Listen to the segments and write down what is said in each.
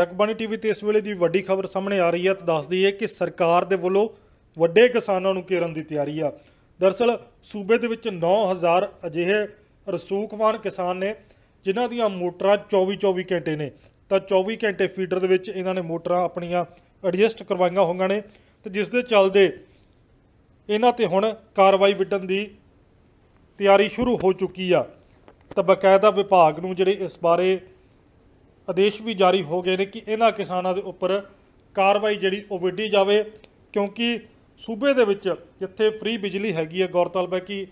ਟਕਬਾਣੀ TV ਤੇ ਇਸ ਵੇਲੇ ਦੀ ਵੱਡੀ ਖਬਰ ਸਾਹਮਣੇ ਆ ਰਹੀ ਹੈ ਤਾਂ ਦੱਸਦੀ ਹੈ ਕਿ ਸਰਕਾਰ ਦੇ ਵੱਲੋਂ ਵੱਡੇ ਕਿਸਾਨਾਂ ਨੂੰ ਘੇਰਨ ਦੀ ਤਿਆਰੀ ਆ ਦਰਸਲ ਸੂਬੇ ਦੇ ਵਿੱਚ 9000 ਅਜਿਹੇ ਰਸੂਖਵਾਨ ਕਿਸਾਨ ਨੇ ਜਿਨ੍ਹਾਂ ਦੀਆਂ ਮੋਟਰਾਂ 24-24 ਘੰਟੇ ਨੇ ਤਾਂ 24 ਘੰਟੇ ਫੀਡਰ ਦੇ ਵਿੱਚ ਇਹਨਾਂ ਨੇ ਮੋਟਰਾਂ ਆਪਣੀਆਂ ਐਡਜਸਟ ਕਰਵਾਈਆਂ ਹੋਈਆਂ ਨੇ ਤੇ ਜਿਸ ਦੇ ਚੱਲਦੇ ਇਹਨਾਂ ਤੇ ਹੁਣ ਕਾਰਵਾਈ ਵਿੱਢਣ ਦੀ ਤਿਆਰੀ ਸ਼ੁਰੂ ਹੋ ਚੁੱਕੀ ਆ ਤਾਂ ਬਕਾਇਦਾ ਵਿਭਾਗ ਨੂੰ ਜਿਹੜੇ ਇਸ ਬਾਰੇ ਆਦੇਸ਼ ਵੀ ਜਾਰੀ ਹੋ ਗਏ ਨੇ ਕਿ ਇਹਨਾਂ ਕਿਸਾਨਾਂ ਦੇ ਉੱਪਰ ਕਾਰਵਾਈ ਜਿਹੜੀ ਉਹ ਵਿੱਢੀ ਜਾਵੇ ਕਿਉਂਕਿ ਸੂਬੇ ਦੇ ਵਿੱਚ ਜਿੱਥੇ ਫ੍ਰੀ ਬਿਜਲੀ ਹੈਗੀ ਹੈ ਗੌਰਤਲਬ ਹੈ ਕਿ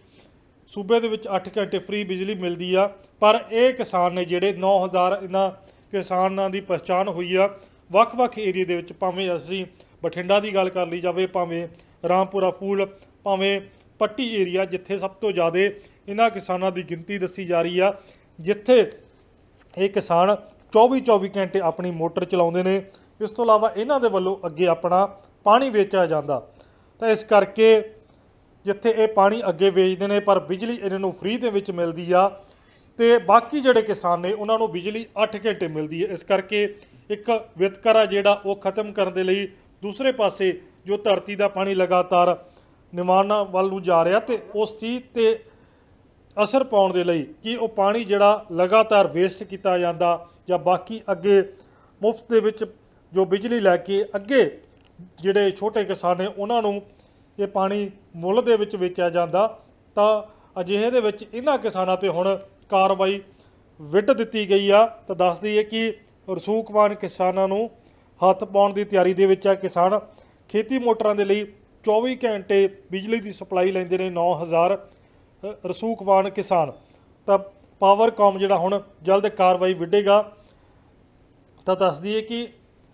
ਸੂਬੇ ਦੇ ਵਿੱਚ 8 ਘੰਟੇ ਫ੍ਰੀ ਬਿਜਲੀ ਮਿਲਦੀ ਆ ਪਰ ਇਹ ਕਿਸਾਨ ਨੇ ਜਿਹੜੇ 9000 ਇਹਨਾਂ ਕਿਸਾਨਾਂ ਦੀ ਪਛਾਣ ਹੋਈ ਆ ਵੱਖ-ਵੱਖ ਏਰੀਆ ਦੇ ਵਿੱਚ ਭਾਵੇਂ ਅਸੀਂ ਬਠਿੰਡਾ ਦੀ ਗੱਲ ਕਰ ਲਈ ਜਾਵੇ ਭਾਵੇਂ ਰਾਮਪੁਰਾ ਫੂਲ ਭਾਵੇਂ ਪੱਟੀ ਏਰੀਆ ਜਿੱਥੇ ਸਭ ਤੋਂ ਜ਼ਿਆਦਾ ਇਹਨਾਂ ਕਿਸਾਨਾਂ ਦੀ ਗਿਣਤੀ ਦੱਸੀ ਜਾ ਰਹੀ ਆ ਜਿੱਥੇ ਇਹ ਕਿਸਾਨ 24-24 ਘੰਟੇ ਆਪਣੀ ਮੋਟਰ ਚਲਾਉਂਦੇ ਨੇ ਇਸ ਤੋਂ ਇਲਾਵਾ ਇਹਨਾਂ ਦੇ ਵੱਲੋਂ ਅੱਗੇ ਆਪਣਾ ਪਾਣੀ ਵੇਚਿਆ ਜਾਂਦਾ ਤਾਂ ਇਸ ਕਰਕੇ ਜਿੱਥੇ ਇਹ ਪਾਣੀ ਅੱਗੇ ਵੇਚਦੇ ਨੇ ਪਰ ਬਿਜਲੀ ਇਹਨਾਂ ਨੂੰ ਫ੍ਰੀ ਦੇ ਵਿੱਚ ਮਿਲਦੀ ਆ ਤੇ ਬਾਕੀ ਜਿਹੜੇ ਕਿਸਾਨ ਨੇ ਉਹਨਾਂ ਨੂੰ ਬਿਜਲੀ 8 ਘੰਟੇ ਮਿਲਦੀ ਹੈ ਇਸ ਕਰਕੇ ਇੱਕ ਵਿਤਕਰਾ ਜਿਹੜਾ ਉਹ ਖਤਮ ਕਰਨ ਦੇ ਲਈ ਦੂਸਰੇ ਪਾਸੇ ਜੋ ਧਰਤੀ ਦਾ ਪਾਣੀ ਲਗਾਤਾਰ ਨਿਮਾਨਾ ਵੱਲ ਨੂੰ ਜਾ ਰਿਹਾ ਤੇ ਉਸ ਚੀਜ਼ ਤੇ ਅਸਰ ਪਾਉਣ ਦੇ ਲਈ ਕਿ ਉਹ ਪਾਣੀ ਜਿਹੜਾ ਲਗਾਤਾਰ ਵੇਸਟ ਕੀਤਾ ਜਾਂਦਾ ਜਾਂ ਬਾਕੀ ਅੱਗੇ ਮੁਫਤ ਦੇ ਵਿੱਚ ਜੋ ਬਿਜਲੀ ਲੈ ਕੇ ਅੱਗੇ ਜਿਹੜੇ ਛੋਟੇ ਕਿਸਾਨ ਨੇ ਉਹਨਾਂ ਨੂੰ ਇਹ ਪਾਣੀ ਮੁੱਲ ਦੇ ਵਿੱਚ ਵੇਚਿਆ ਜਾਂਦਾ ਤਾਂ ਅਜਿਹੇ ਦੇ ਵਿੱਚ ਇਹਨਾਂ ਕਿਸਾਨਾਂ ਤੇ ਹੁਣ ਕਾਰਵਾਈ ਵਿੱਟ ਦਿੱਤੀ ਗਈ ਆ ਤਾਂ ਦੱਸਦੀ ਹੈ ਕਿ ਰਸੂਖਵਾਨ ਕਿਸਾਨਾਂ ਨੂੰ ਹੱਥ ਪਾਉਣ ਦੀ ਤਿਆਰੀ ਦੇ ਵਿੱਚ ਆ ਕਿਸਾਨ ਖੇਤੀ ਮੋਟਰਾਂ ਦੇ ਲਈ 24 ਘੰਟੇ ਬਿਜਲੀ ਦੀ ਸਪਲਾਈ ਲੈਂਦੇ ਨੇ 9000 ਰਸੂਖਵਾਨ ਕਿਸਾਨ ਤਾਂ ਪਾਵਰ ਕਾਮ ਜਿਹੜਾ ਹੁਣ ਜਲਦ ਕਾਰਵਾਈ ਵਿੱਢੇਗਾ ਤਾਂ ਦੱਸਦੀ ਹੈ ਕਿ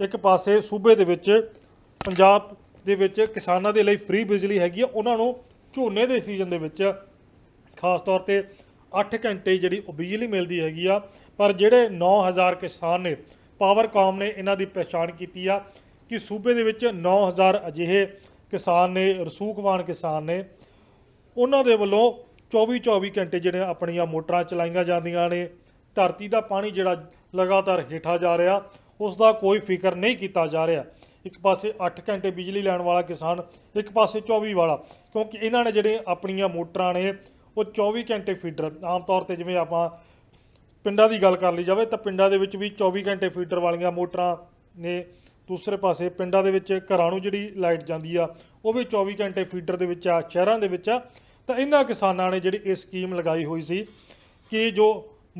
ਇੱਕ ਪਾਸੇ ਸੂਬੇ ਦੇ ਵਿੱਚ ਪੰਜਾਬ ਦੇ ਵਿੱਚ ਕਿਸਾਨਾਂ ਦੇ ਲਈ ਫ੍ਰੀ ਬਿਜਲੀ ਹੈਗੀ ਆ ਉਹਨਾਂ ਨੂੰ ਝੋਨੇ ਦੇ ਸੀਜ਼ਨ ਦੇ ਵਿੱਚ ਖਾਸ ਤੌਰ ਤੇ 8 ਘੰਟੇ ਜਿਹੜੀ ਬਿਜਲੀ ਮਿਲਦੀ ਹੈਗੀ ਆ ਪਰ ਜਿਹੜੇ 9000 ਕਿਸਾਨ ਨੇ ਪਾਵਰ ਕਾਮ ਨੇ ਇਹਨਾਂ ਦੀ ਪਛਾਣ ਕੀਤੀ ਆ ਕਿ ਸੂਬੇ ਦੇ ਵਿੱਚ 9000 ਅਜਿਹੇ ਕਿਸਾਨ ਨੇ ਰਸੂਖਵਾਨ ਕਿਸਾਨ ਨੇ ਉਹਨਾਂ ਦੇ ਵੱਲੋਂ 24-24 ਘੰਟੇ ਜਿਹੜੇ ਆਪਣੀਆਂ ਮੋਟਰਾਂ ਚਲਾਈਆਂ ਜਾਂਦੀਆਂ ਨੇ ਧਰਤੀ ਦਾ ਪਾਣੀ ਜਿਹੜਾ ਲਗਾਤਾਰ ਹੀਠਾ ਜਾ ਰਿਹਾ ਉਸ ਦਾ ਕੋਈ ਫਿਕਰ ਨਹੀਂ ਕੀਤਾ ਜਾ ਰਿਹਾ ਇੱਕ ਪਾਸੇ 8 ਘੰਟੇ ਬਿਜਲੀ ਲੈਣ ਵਾਲਾ ਕਿਸਾਨ ਇੱਕ ਪਾਸੇ 24 ਵਾਲਾ ਕਿਉਂਕਿ ਇਹਨਾਂ ਨੇ ਜਿਹੜੇ ਆਪਣੀਆਂ ਮੋਟਰਾਂ ਨੇ ਉਹ 24 ਘੰਟੇ ਫੀਡਰ ਆਮ ਤੌਰ ਤੇ ਜਿਵੇਂ ਆਪਾਂ ਪਿੰਡਾਂ ਦੀ ਗੱਲ ਕਰ ਲਈ ਜਾਵੇ ਤਾਂ ਪਿੰਡਾਂ ਦੇ ਵਿੱਚ ਵੀ 24 ਘੰਟੇ ਫੀਡਰ ਵਾਲੀਆਂ ਮੋਟਰਾਂ ਨੇ ਦੂਸਰੇ ਪਾਸੇ ਪਿੰਡਾਂ ਦੇ ਵਿੱਚ ਘਰਾਂ ਨੂੰ ਜਿਹੜੀ ਲਾਈਟ ਜਾਂਦੀ ਆ ਉਹ ਵੀ 24 ਘੰਟੇ ਫੀਡਰ ਦੇ ਵਿੱਚ ਆ ਸ਼ਹਿਰਾਂ ਦੇ ਵਿੱਚ ਆ ਤਾਂ ਇਹਨਾਂ ਕਿਸਾਨਾਂ ਨੇ ਜਿਹੜੀ ਇਹ ਸਕੀਮ ਲਗਾਈ ਹੋਈ ਸੀ ਕਿ ਜੋ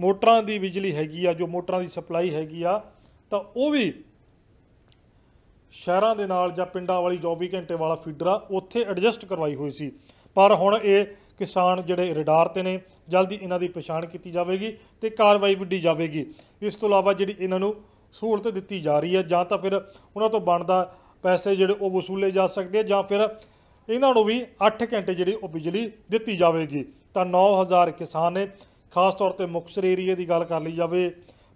ਮੋਟਰਾਂ ਦੀ ਬਿਜਲੀ ਹੈਗੀ ਆ ਜੋ ਮੋਟਰਾਂ ਦੀ ਸਪਲਾਈ ਹੈਗੀ ਆ ਤਾਂ ਉਹ ਵੀ ਸ਼ਹਿਰਾਂ ਦੇ ਨਾਲ ਜਾਂ ਪਿੰਡਾਂ ਵਾਲੀ 24 ਘੰਟੇ ਵਾਲਾ ਫੀਡਰ ਆ ਉੱਥੇ ਐਡਜਸਟ ਕਰਵਾਈ ਹੋਈ ਸੀ ਪਰ ਹੁਣ ਇਹ ਕਿਸਾਨ ਜਿਹੜੇ ਰਡਾਰ ਤੇ ਨੇ ਜਲਦੀ ਇਹਨਾਂ ਦੀ ਪਛਾਣ ਕੀਤੀ ਜਾਵੇਗੀ ਤੇ ਕਾਰਵਾਈ ਵੱਡੀ ਜਾਵੇਗੀ ਇਸ ਤੋਂ ਇਲਾਵਾ ਜਿਹੜੀ ਇਹਨਾਂ ਨੂੰ ਸਹੂਲਤ ਦਿੱਤੀ ਜਾ ਰਹੀ ਹੈ ਜਾਂ ਤਾਂ ਫਿਰ ਉਹਨਾਂ ਤੋਂ ਬਣਦਾ ਪੈਸੇ ਜਿਹੜੇ ਉਹ ਵਸੂਲੇ ਜਾ ਸਕਦੇ ਆ ਜਾਂ ਫਿਰ ਇਹਨਾਂ ਨੂੰ ਵੀ 8 ਘੰਟੇ ਜਿਹੜੀ ਉਹ ਬਿਜਲੀ ਦਿੱਤੀ ਜਾਵੇਗੀ ਤਾਂ 9000 ਕਿਸਾਨ ਨੇ ਖਾਸ ਤੌਰ ਤੇ ਮੁਕਸਰ ਏਰੀਆ ਦੀ ਗੱਲ ਕਰ ਲਈ ਜਾਵੇ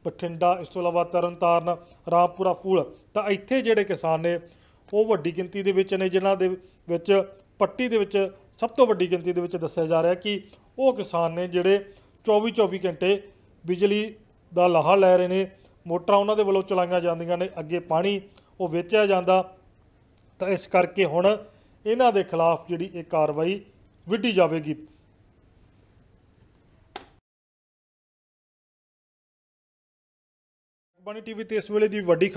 ਬਠਿੰਡਾ ਇਸ ਤੋਂ ਇਲਾਵਾ ਤਰਨਤਾਰਨ ਰਾਮਪੁਰਾ ਫੂਲ ਤਾਂ ਇੱਥੇ ਜਿਹੜੇ ਕਿਸਾਨ ਨੇ ਉਹ ਵੱਡੀ ਗਿਣਤੀ ਦੇ ਵਿੱਚ ਨੇ ਜਿਨ੍ਹਾਂ ਦੇ ਵਿੱਚ ਪੱਟੀ ਦੇ ਵਿੱਚ ਸਭ ਤੋਂ ਵੱਡੀ ਗਿਣਤੀ ਦੇ ਵਿੱਚ ਦੱਸਿਆ ਜਾ ਰਿਹਾ ਕਿ ਉਹ ਕਿਸਾਨ ਨੇ ਜਿਹੜੇ 24-24 ਘੰਟੇ ਬਿਜਲੀ ਦਾ ਲਾਹਾ ਲੈ ਰਹੇ ਨੇ ਮੋਟਰਾਂ ਉਹਨਾਂ ਦੇ ਵੱਲੋਂ ਚਲਾਈਆਂ ਜਾਂਦੀਆਂ ਨੇ ਅੱਗੇ ਪਾਣੀ ਉਹ ਵੇਚਿਆ ਜਾਂਦਾ ਤਾਂ ਇਸ ਕਰਕੇ ਹੁਣ ਇਹਨਾਂ ਦੇ ਖਿਲਾਫ ਜਿਹੜੀ ਇਹ ਕਾਰਵਾਈ ਵਿੱਢੀ ਜਾਵੇਗੀ ਬਣੀ ਟੀਵੀ ਤੇ ਇਸ ਵੇਲੇ ਦੀ ਵੱਡੀ